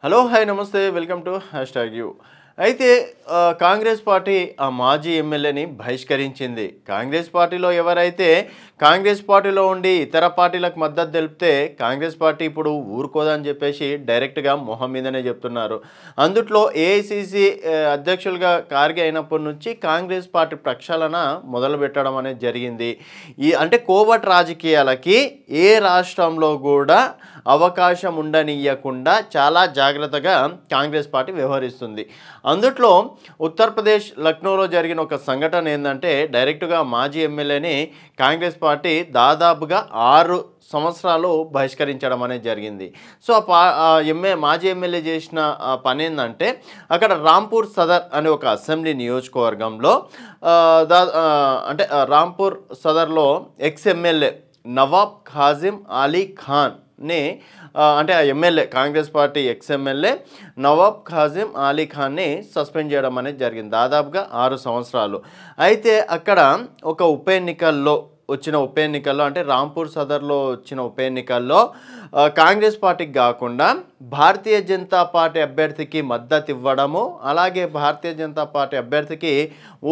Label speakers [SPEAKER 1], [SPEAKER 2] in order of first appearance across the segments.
[SPEAKER 1] Hello, hi, namaste, welcome to Hashtag You. అయితే Congress party ఆ మాజీ ఎమ్మెల్యేని బహిష్కరించింది కాంగ్రెస్ పార్టీలో ఎవరైతే కాంగ్రెస్ పార్టీలో ఉండి ఇతర పార్టీలకు మద్దతు తెలిపితే కాంగ్రెస్ పార్టీ ఇప్పుడు ఊరుకోదని చెప్పేసి డైరెక్ట్గా మొహం మీదనే చెప్తున్నారు అందుట్లో ఏఐసిసి అధ్యక్షులుగా కార్గి అయినప్పటి నుంచి కాంగ్రెస్ పార్టీ ప్రక్షాళన మొదలు పెట్టడం అనేది జరిగింది ఈ అంటే కోవట్ రాజకీయాలకి ఏ రాష్ట్రంలో కూడా అవకాశం ఉండనీయకుండా చాలా జాగ్రత్తగా కాంగ్రెస్ పార్టీ వ్యవహరిస్తుంది అందుట్లో ఉత్తరప్రదేశ్ లక్నోలో జరిగిన ఒక సంఘటన ఏంటంటే డైరెక్ట్గా మాజీ ఎమ్మెల్యేని కాంగ్రెస్ పార్టీ దాదాపుగా ఆరు సంవత్సరాలు బహిష్కరించడం అనేది జరిగింది సో ఆ ఎంఏ మాజీ ఎమ్మెల్యే చేసిన పని ఏంటంటే అక్కడ రాంపూర్ సదర్ అనే ఒక అసెంబ్లీ నియోజకవర్గంలో దా అంటే రాంపూర్ సదర్లో ఎక్స్ ఎమ్మెల్యే నవాబ్ ఖాజిం అలీ ఖాన్ ని అంటే ఆ MLA Congress party ex MLA Nawab Kazim Ali ఖాన్ని సస్పెండ్ చేయడం అనేది జరిగింది దాదాపుగా ఆరు సంవత్సరాలు అయితే అక్కడ ఒక ఉప ఎన్నికల్లో వచ్చిన ఉప ఎన్నికల్లో అంటే రాంపూర్ సదర్లో వచ్చిన ఉప ఎన్నికల్లో కాంగ్రెస్ పార్టీకి కాకుండా భారతీయ జనతా పార్టీ అభ్యర్థికి మద్దతు ఇవ్వడము అలాగే భారతీయ జనతా పార్టీ అభ్యర్థికి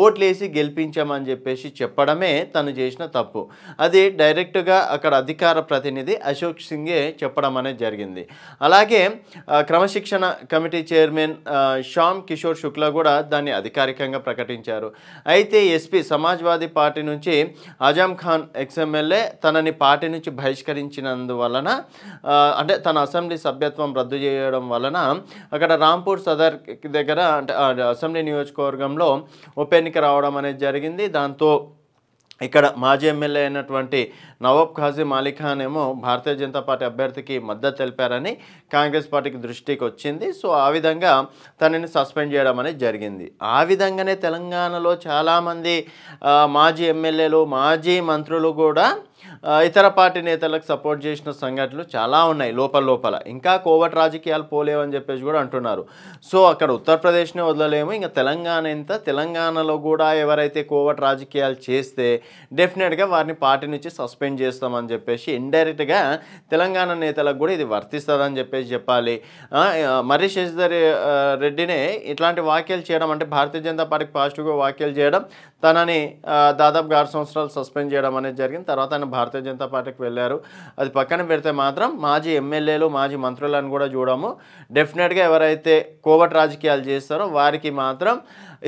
[SPEAKER 1] ఓట్లేసి గెలిపించామని చెప్పేసి చెప్పడమే తను చేసిన తప్పు అది డైరెక్ట్గా అక్కడ అధికార ప్రతినిధి అశోక్ సింగే చెప్పడం అనేది జరిగింది అలాగే క్రమశిక్షణ కమిటీ చైర్మన్ శ్యామ్ కిషోర్ శుక్లా కూడా దాన్ని అధికారికంగా ప్రకటించారు అయితే ఎస్పీ సమాజ్వాదీ పార్టీ నుంచి అజాం ఖాన్ ఎక్స్ఎమ్మెల్యే తనని పార్టీ నుంచి బహిష్కరించినందువలన అంటే తన అసెంబ్లీ సభ్యత్వం రద్దు చేయడం వలన అక్కడ రాంపూర్ సదర్ దగ్గర అంటే అసెంబ్లీ నియోజకవర్గంలో ఉప ఎన్నిక రావడం అనేది జరిగింది దాంతో ఇక్కడ మాజీ ఎమ్మెల్యే అయినటువంటి నవాబ్ ఖాజీ మాలిఖాన్ ఏమో భారతీయ జనతా పార్టీ అభ్యర్థికి మద్దతు తెలిపారని కాంగ్రెస్ పార్టీకి దృష్టికి వచ్చింది సో ఆ విధంగా తనని సస్పెండ్ చేయడం అనేది జరిగింది ఆ విధంగానే తెలంగాణలో చాలామంది మాజీ ఎమ్మెల్యేలు మాజీ మంత్రులు కూడా ఇతర పార్టీ నేతలకు సపోర్ట్ చేసిన సంఘటనలు చాలా ఉన్నాయి లోపల లోపల ఇంకా కోవట్ రాజకీయాలు పోలేవని చెప్పేసి కూడా అంటున్నారు సో అక్కడ ఉత్తరప్రదేశ్నే వదలలేము ఇంకా తెలంగాణ ఇంత తెలంగాణలో కూడా ఎవరైతే కోవట్ రాజకీయాలు చేస్తే డెఫినెట్గా వారిని పార్టీ నుంచి సస్పెండ్ చేస్తామని చెప్పేసి ఇండైరెక్ట్గా తెలంగాణ నేతలకు కూడా ఇది వర్తిస్తుందని చెప్పేసి చెప్పాలి మర్రి శశిధర్ రెడ్డినే ఇట్లాంటి వ్యాఖ్యలు చేయడం అంటే భారతీయ జనతా పార్టీకి పాజిటివ్గా వ్యాఖ్యలు చేయడం తనని దాదాపు ఆరు సంవత్సరాలు సస్పెండ్ చేయడం అనేది జరిగింది తర్వాత ఆయన భారతీయ జనతా పార్టీకి వెళ్ళారు అది పక్కన పెడితే మాత్రం మాజీ ఎమ్మెల్యేలు మాజీ మంత్రులను కూడా చూడము డెఫినెట్గా ఎవరైతే కోవట్ రాజకీయాలు చేస్తారో వారికి మాత్రం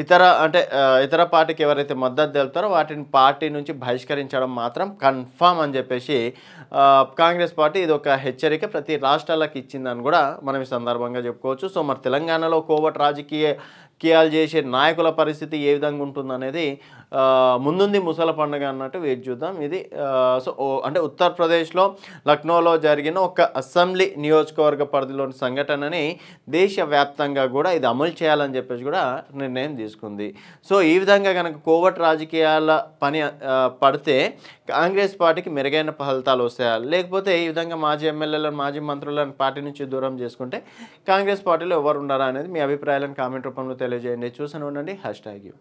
[SPEAKER 1] ఇతర అంటే ఇతర పార్టీకి ఎవరైతే మద్దతు తెలుతారో వాటిని పార్టీ నుంచి బహిష్కరించడం మాత్రం కన్ఫామ్ అని చెప్పేసి కాంగ్రెస్ పార్టీ ఇది ఒక హెచ్చరిక ప్రతి రాష్ట్రాలకు ఇచ్చిందని కూడా మనం ఈ సందర్భంగా చెప్పుకోవచ్చు సో మరి తెలంగాణలో కోవట్ రాజకీయ రాజకీయాలు చేసే నాయకుల పరిస్థితి ఏ విధంగా ఉంటుందనేది ముందుంది ముసల పండుగ అన్నట్టు వేచి చూద్దాం ఇది సో అంటే ఉత్తరప్రదేశ్లో లక్నోలో జరిగిన ఒక అసెంబ్లీ నియోజకవర్గ పరిధిలోని సంఘటనని దేశవ్యాప్తంగా కూడా ఇది అమలు చేయాలని చెప్పేసి కూడా నిర్ణయం తీసుకుంది సో ఈ విధంగా కనుక కోవట్ రాజకీయాల పని పడితే కాంగ్రెస్ పార్టీకి మెరుగైన ఫలితాలు వస్తాయా లేకపోతే ఈ విధంగా మాజీ ఎమ్మెల్యేలను మాజీ మంత్రులను పార్టీ నుంచి దూరం చేసుకుంటే కాంగ్రెస్ పార్టీలో ఎవరు ఉండరా అనేది మీ అభిప్రాయాలను కామెంట్ రూపంలో తెలియజేయండి చూసాను ఉండండి హ్యాష్ ట్యాగ్ యూ